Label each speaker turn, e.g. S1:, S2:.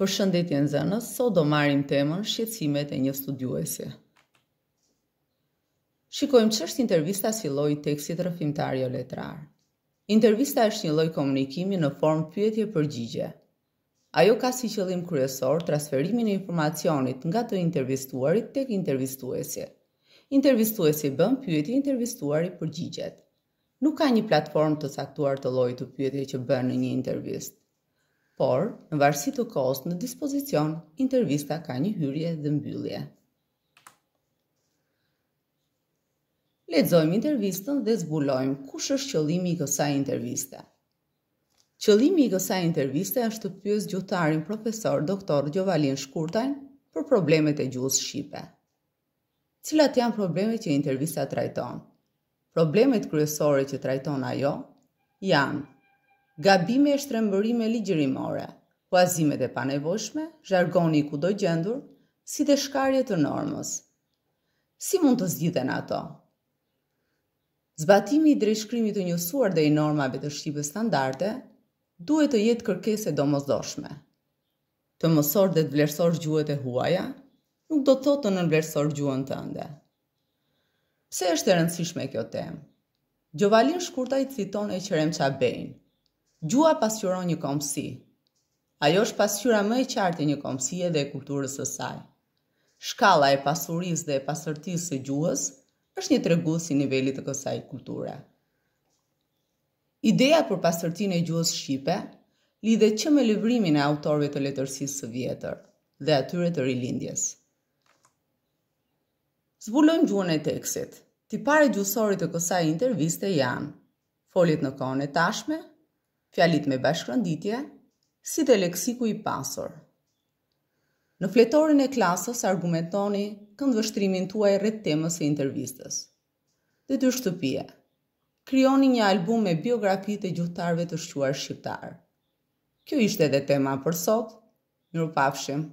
S1: Për shëndetje në zënës, so do marim temën shqecimet e një studiuesi. Shikojmë që është intervista si loj të eksit rëfimtarje jo letrar. Intervista është një loj komunikimi në formë pyetje për gjigje. Ajo ka si qëllim kryesor transferimin e informacionit nga të intervistuarit të intervistuesi. Intervistuesi bën pyetje intervistuarit për gjigjet. Nuk ka një platform të saktuar të loj të pyetje që bën një intervist por në varsit të kohës në dispozicion, intervista ka një hyrje dhe mbyllje. Ledzojmë intervistën dhe zbulojmë kush është qëllimi i kësaj interviste. Qëllimi i kësaj interviste është të pjës gjutarin profesor doktor Gjovalin Shkurtajn për problemet e gjuhës Shqipe. Cilat janë problemet që intervista trajton? Problemet kryesore që trajton ajo janë gabime e shtrembërime ligjërimore, huazimet e panevojshme, zhargoni i kudo gjendur, si dhe shkarje të normës. Si mund të zgjidhen ato? Zbatimi i drejtshkrimit të njësuar dhe i normave të shqipës standarde duhet të jetë kërkesë e domosdoshme. Të mësor dhe të vlerësor gjuhët e huaja nuk do të thotë në vlerësor gjuhën tënde. Pse është e rëndësishme kjo temë? Gjovalin shkurta i citon e qërem qa bejnë. Gjua pasqyron një komsi. Ajo është pasqyra më e qartë e një kombësie dhe e kulturës së saj. Shkalla e pasurisë dhe e pastërtisë së gjuhës është një tregues i nivelit të kësaj kulture. Ideja për pastërtinë e gjuhës shqipe lidhet që me librimin e autorëve të letërsisë së vjetër dhe atyre të rilindjes. Zbulojmë gjuhën e tekstit. Tiparet gjuhësore të kësaj interviste janë: folit në kohën e tashme, fjalit me bashkërënditje, si dhe leksiku i pasur. Në fletorin e klasës argumentoni këndë vështrimin tuaj rrët temës e intervistës. Dhe të shtëpia, kryoni një album me biografi të gjuhtarve të shquar shqiptarë. Kjo ishte edhe tema për sot, mirë pafshim.